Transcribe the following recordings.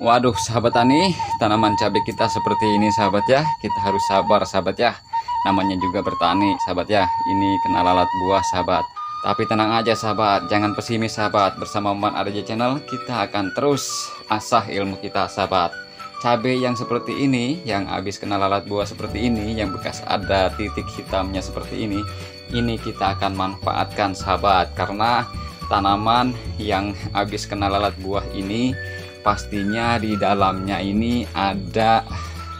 Waduh sahabat tani, tanaman cabai kita seperti ini sahabat ya. Kita harus sabar sahabat ya. Namanya juga bertani sahabat ya. Ini kena lalat buah sahabat. Tapi tenang aja sahabat, jangan pesimis sahabat. Bersama Man Arja Channel kita akan terus asah ilmu kita sahabat. Cabai yang seperti ini, yang habis kena lalat buah seperti ini, yang bekas ada titik hitamnya seperti ini, ini kita akan manfaatkan sahabat karena tanaman yang habis kena lalat buah ini pastinya di dalamnya ini ada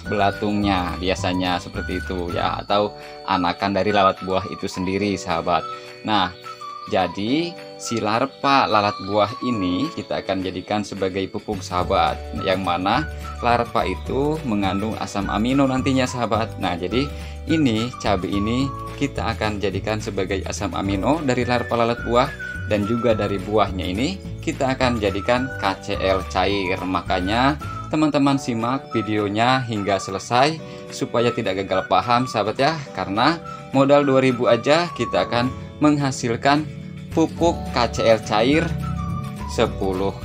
belatungnya biasanya seperti itu ya atau anakan dari lalat buah itu sendiri sahabat nah jadi si larva lalat buah ini kita akan jadikan sebagai pupuk sahabat yang mana larva itu mengandung asam amino nantinya sahabat nah jadi ini cabai ini kita akan jadikan sebagai asam amino dari larva lalat buah dan juga dari buahnya ini kita akan jadikan KCL cair. Makanya teman-teman simak videonya hingga selesai supaya tidak gagal paham sahabat ya. Karena modal 2000 aja kita akan menghasilkan pupuk KCL cair 10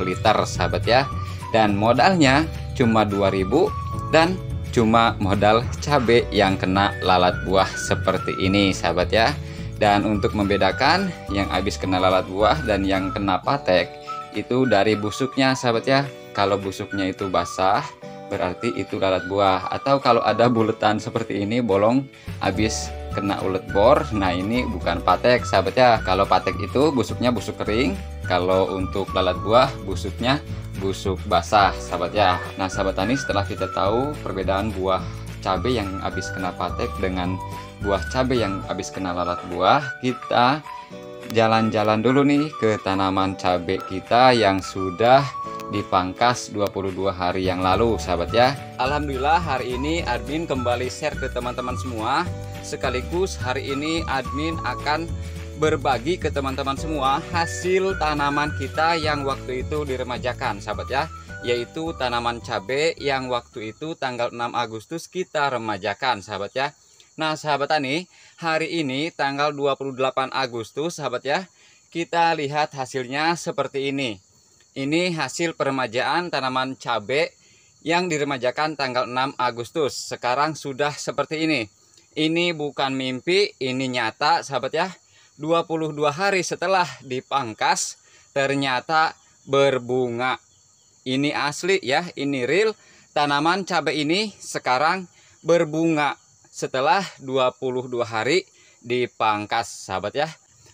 liter sahabat ya. Dan modalnya cuma 2000 dan cuma modal cabe yang kena lalat buah seperti ini sahabat ya. Dan untuk membedakan yang habis kena lalat buah dan yang kena patek, itu dari busuknya sahabat ya kalau busuknya itu basah berarti itu lalat buah atau kalau ada buletan seperti ini bolong habis kena ulet bor nah ini bukan patek sahabat ya kalau patek itu busuknya busuk kering kalau untuk lalat buah busuknya busuk basah sahabat ya nah sahabat tani setelah kita tahu perbedaan buah cabai yang habis kena patek dengan buah cabai yang habis kena lalat buah kita jalan-jalan dulu nih ke tanaman cabai kita yang sudah dipangkas 22 hari yang lalu sahabat ya Alhamdulillah hari ini admin kembali share ke teman-teman semua sekaligus hari ini admin akan berbagi ke teman-teman semua hasil tanaman kita yang waktu itu diremajakan sahabat ya yaitu tanaman cabai yang waktu itu tanggal 6 Agustus kita remajakan sahabat ya Nah sahabat tani, hari ini tanggal 28 Agustus sahabat ya, kita lihat hasilnya seperti ini. Ini hasil peremajaan tanaman cabai yang diremajakan tanggal 6 Agustus. Sekarang sudah seperti ini. Ini bukan mimpi, ini nyata sahabat ya. 22 hari setelah dipangkas ternyata berbunga. Ini asli ya, ini real. Tanaman cabai ini sekarang berbunga setelah 22 hari dipangkas sahabat ya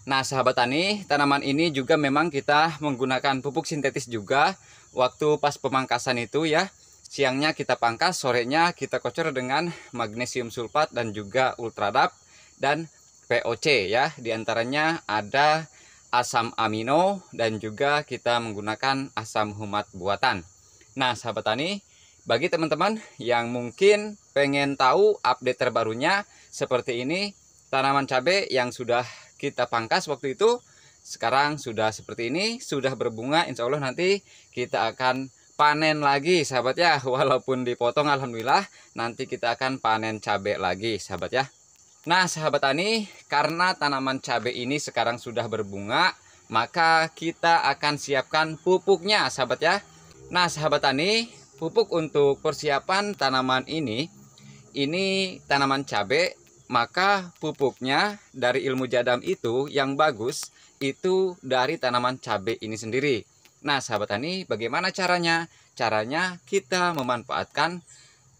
Nah sahabat tani tanaman ini juga memang kita menggunakan pupuk sintetis juga waktu pas pemangkasan itu ya siangnya kita pangkas sorenya kita kocor dengan magnesium sulfat dan juga ultradap dan POC ya Di antaranya ada asam amino dan juga kita menggunakan asam humat buatan Nah sahabat tani bagi teman-teman yang mungkin pengen tahu update terbarunya seperti ini, tanaman cabai yang sudah kita pangkas waktu itu sekarang sudah seperti ini, sudah berbunga. Insya Allah nanti kita akan panen lagi sahabat ya. Walaupun dipotong alhamdulillah, nanti kita akan panen cabai lagi sahabat ya. Nah sahabat tani, karena tanaman cabai ini sekarang sudah berbunga, maka kita akan siapkan pupuknya sahabat ya. Nah sahabat tani, pupuk untuk persiapan tanaman ini ini tanaman cabe maka pupuknya dari ilmu jadam itu yang bagus itu dari tanaman cabe ini sendiri nah sahabat tani bagaimana caranya caranya kita memanfaatkan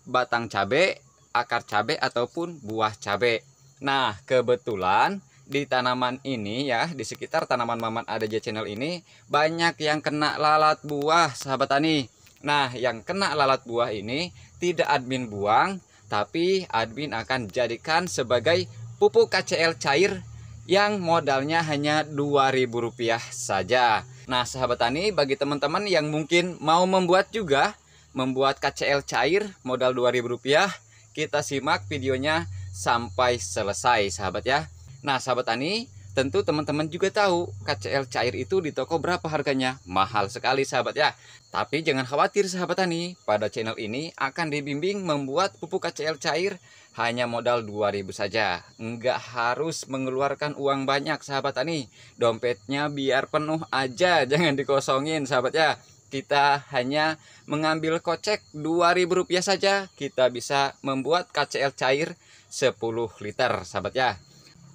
batang cabe akar cabe ataupun buah cabe nah kebetulan di tanaman ini ya di sekitar tanaman maman ada channel ini banyak yang kena lalat buah sahabat tani Nah, yang kena lalat buah ini tidak admin buang, tapi admin akan jadikan sebagai pupuk KCL cair yang modalnya hanya Rp2.000 saja. Nah, sahabat tani, bagi teman-teman yang mungkin mau membuat juga membuat KCL cair modal Rp2.000, kita simak videonya sampai selesai, sahabat ya. Nah, sahabat tani, Tentu teman-teman juga tahu KCL cair itu di toko berapa harganya. Mahal sekali sahabat ya. Tapi jangan khawatir sahabat tani, pada channel ini akan dibimbing membuat pupuk KCL cair hanya modal 2000 saja. nggak harus mengeluarkan uang banyak sahabat tani. Dompetnya biar penuh aja, jangan dikosongin sahabat ya. Kita hanya mengambil kocek Rp2.000 saja kita bisa membuat KCL cair 10 liter sahabat ya.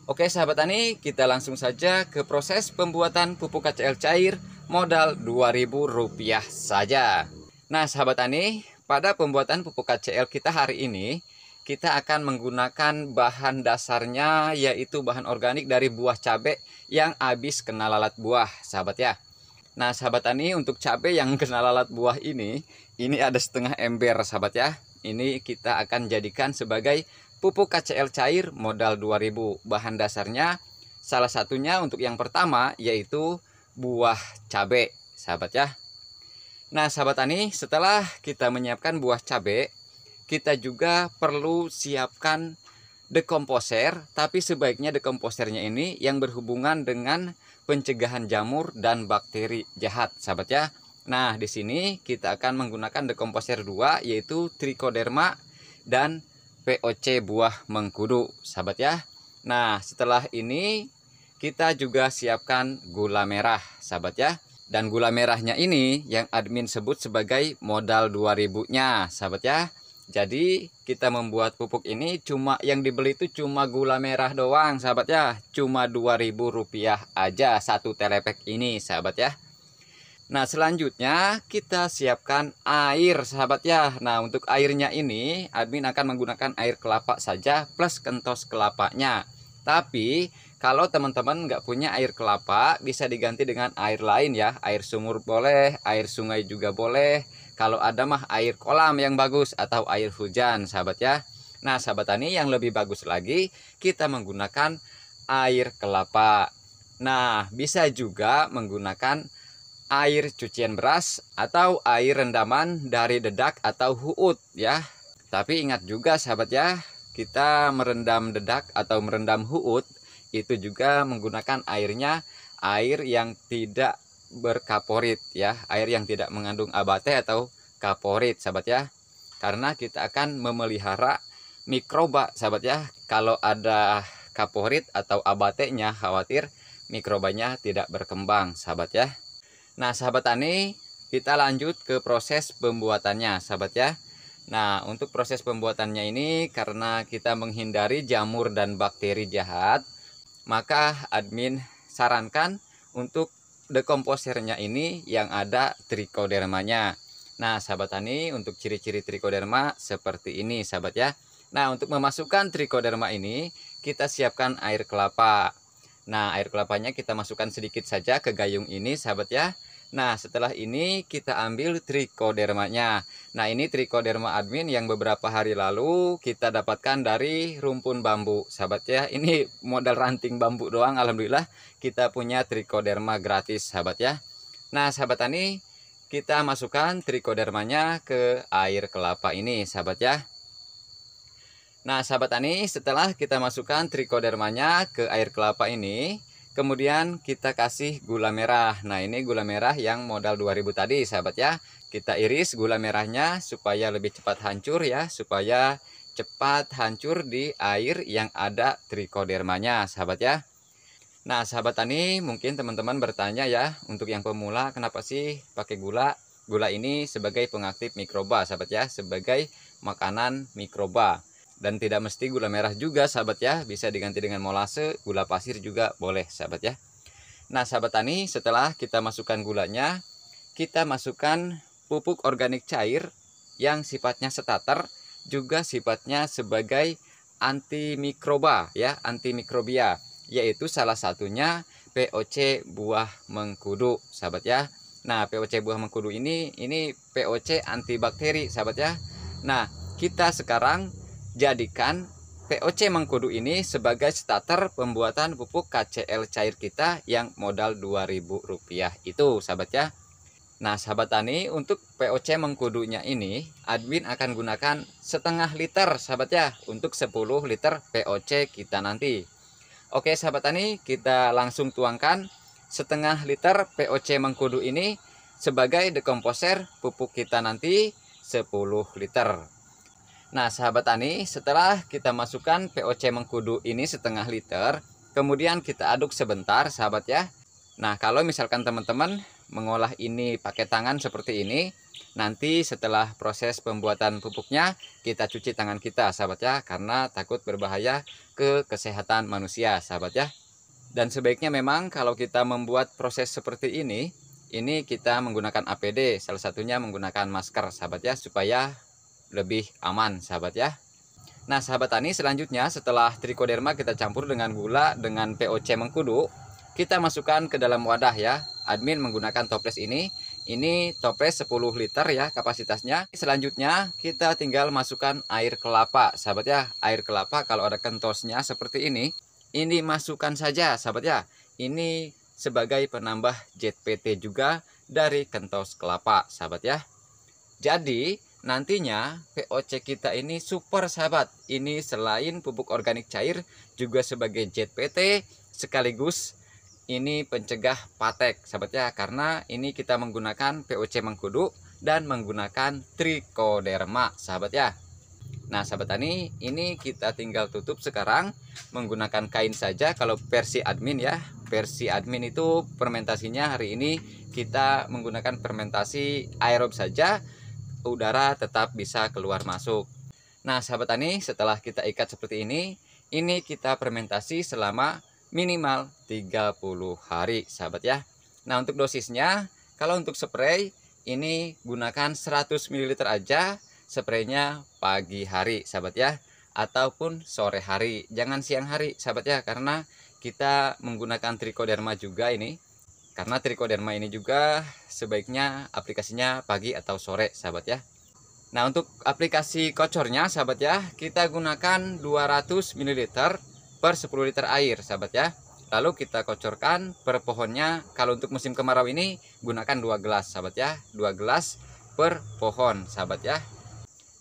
Oke sahabat tani, kita langsung saja ke proses pembuatan pupuk KCL cair modal Rp2.000 saja. Nah sahabat tani, pada pembuatan pupuk KCL kita hari ini, kita akan menggunakan bahan dasarnya yaitu bahan organik dari buah cabe yang habis kena lalat buah sahabat ya. Nah sahabat tani untuk cabe yang kena lalat buah ini, ini ada setengah ember sahabat ya. Ini kita akan jadikan sebagai Pupuk KCL cair modal 2000. Bahan dasarnya salah satunya untuk yang pertama yaitu buah cabe, sahabat ya. Nah, sahabat tani, setelah kita menyiapkan buah cabe, kita juga perlu siapkan dekomposer, tapi sebaiknya dekomposernya ini yang berhubungan dengan pencegahan jamur dan bakteri jahat, sahabat ya. Nah, di sini kita akan menggunakan dekomposer 2 yaitu trichoderma dan POC buah mengkudu, sahabat ya. Nah, setelah ini kita juga siapkan gula merah, sahabat ya. Dan gula merahnya ini yang admin sebut sebagai modal 2000-nya, sahabat ya. Jadi kita membuat pupuk ini cuma yang dibeli itu cuma gula merah doang, sahabat ya. Cuma 2000 rupiah aja satu telepek ini, sahabat ya. Nah selanjutnya kita siapkan air sahabat ya Nah untuk airnya ini admin akan menggunakan air kelapa saja plus kentos kelapanya Tapi kalau teman-teman nggak punya air kelapa bisa diganti dengan air lain ya Air sumur boleh, air sungai juga boleh Kalau ada mah air kolam yang bagus atau air hujan sahabat ya Nah sahabat tani yang lebih bagus lagi kita menggunakan air kelapa Nah bisa juga menggunakan air cucian beras atau air rendaman dari dedak atau huut ya. Tapi ingat juga sahabat ya, kita merendam dedak atau merendam huut itu juga menggunakan airnya air yang tidak berkaporit ya, air yang tidak mengandung abate atau kaporit sahabat ya. Karena kita akan memelihara mikroba sahabat ya. Kalau ada kaporit atau abate nya khawatir mikrobanya tidak berkembang sahabat ya. Nah, sahabat tani, kita lanjut ke proses pembuatannya, sahabat ya. Nah, untuk proses pembuatannya ini karena kita menghindari jamur dan bakteri jahat, maka admin sarankan untuk dekomposernya ini yang ada trichodermanya. Nah, sahabat tani, untuk ciri-ciri trichoderma seperti ini, sahabat ya. Nah, untuk memasukkan trichoderma ini, kita siapkan air kelapa. Nah, air kelapanya kita masukkan sedikit saja ke gayung ini, sahabat ya Nah setelah ini kita ambil trichodermanya Nah ini trichoderma admin yang beberapa hari lalu kita dapatkan dari rumpun bambu Sahabat ya ini modal ranting bambu doang Alhamdulillah kita punya trichoderma gratis sahabat ya Nah sahabat tani kita masukkan trichodermanya ke air kelapa ini sahabat ya Nah sahabat tani setelah kita masukkan trichodermanya ke air kelapa ini Kemudian kita kasih gula merah. Nah, ini gula merah yang modal 2000 tadi, sahabat ya. Kita iris gula merahnya supaya lebih cepat hancur ya, supaya cepat hancur di air yang ada trikodermanya, sahabat ya. Nah, sahabat tani, mungkin teman-teman bertanya ya, untuk yang pemula kenapa sih pakai gula? Gula ini sebagai pengaktif mikroba, sahabat ya, sebagai makanan mikroba dan tidak mesti gula merah juga sahabat ya bisa diganti dengan molase gula pasir juga boleh sahabat ya nah sahabat tani setelah kita masukkan gulanya kita masukkan pupuk organik cair yang sifatnya setater juga sifatnya sebagai antimikroba ya antimikrobia yaitu salah satunya POC buah mengkudu sahabat ya nah POC buah mengkudu ini ini POC antibakteri sahabat ya nah kita sekarang Jadikan POC mengkudu ini sebagai starter pembuatan pupuk KCL cair kita yang modal Rp2.000 itu sahabat ya. Nah sahabat tani untuk POC Mengkudunya ini admin akan gunakan setengah liter sahabat ya untuk 10 liter POC kita nanti. Oke sahabat tani kita langsung tuangkan setengah liter POC Mengkudu ini sebagai dekomposer pupuk kita nanti 10 liter. Nah, sahabat tani, setelah kita masukkan POC mengkudu ini setengah liter, kemudian kita aduk sebentar, sahabat ya. Nah, kalau misalkan teman-teman mengolah ini pakai tangan seperti ini, nanti setelah proses pembuatan pupuknya, kita cuci tangan kita, sahabat ya, karena takut berbahaya ke kesehatan manusia, sahabat ya. Dan sebaiknya memang kalau kita membuat proses seperti ini, ini kita menggunakan APD, salah satunya menggunakan masker, sahabat ya, supaya lebih aman sahabat ya Nah sahabat tani selanjutnya setelah trikoderma kita campur dengan gula dengan POC mengkudu Kita masukkan ke dalam wadah ya Admin menggunakan toples ini Ini toples 10 liter ya kapasitasnya Selanjutnya kita tinggal masukkan air kelapa sahabat ya Air kelapa kalau ada kentosnya seperti ini Ini masukkan saja sahabat ya Ini sebagai penambah JPT juga dari kentos kelapa sahabat ya Jadi Nantinya VOC kita ini super sahabat. Ini selain pupuk organik cair juga sebagai JPT sekaligus ini pencegah patek sahabat ya karena ini kita menggunakan VOC mengkudu dan menggunakan Trichoderma sahabat ya. Nah sahabat tani ini kita tinggal tutup sekarang menggunakan kain saja kalau versi admin ya versi admin itu fermentasinya hari ini kita menggunakan fermentasi aerob saja udara tetap bisa keluar masuk. Nah, sahabat tani, setelah kita ikat seperti ini, ini kita fermentasi selama minimal 30 hari, sahabat ya. Nah, untuk dosisnya, kalau untuk spray ini gunakan 100 ml aja spraynya pagi hari, sahabat ya, ataupun sore hari. Jangan siang hari, sahabat ya, karena kita menggunakan trichoderma juga ini karena trichoderma ini juga sebaiknya aplikasinya pagi atau sore sahabat ya. Nah untuk aplikasi kocornya sahabat ya kita gunakan 200 ml per 10 liter air sahabat ya. Lalu kita kocorkan per pohonnya kalau untuk musim kemarau ini gunakan 2 gelas sahabat ya. 2 gelas per pohon sahabat ya.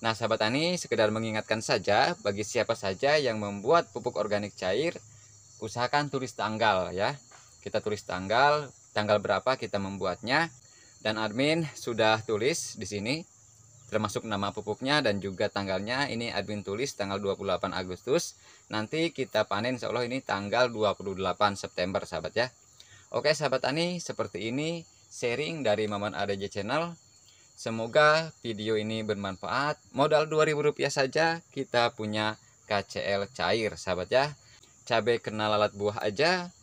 Nah sahabat Tani sekedar mengingatkan saja bagi siapa saja yang membuat pupuk organik cair usahakan tulis tanggal ya. Kita tulis tanggal tanggal berapa kita membuatnya dan admin sudah tulis di sini termasuk nama pupuknya dan juga tanggalnya ini admin tulis tanggal 28 Agustus nanti kita panen insya Allah ini tanggal 28 September sahabat ya Oke sahabat tani seperti ini sharing dari Maman ADJ Channel Semoga video ini bermanfaat. Modal 2000 rupiah saja kita punya KCL cair, sahabat ya. Cabai kena lalat buah aja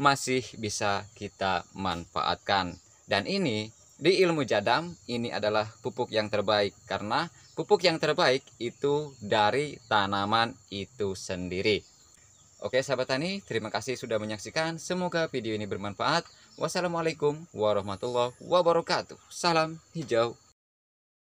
masih bisa kita manfaatkan. Dan ini di ilmu jadam ini adalah pupuk yang terbaik karena pupuk yang terbaik itu dari tanaman itu sendiri. Oke sahabat tani, terima kasih sudah menyaksikan. Semoga video ini bermanfaat. Wassalamualaikum warahmatullahi wabarakatuh. Salam hijau.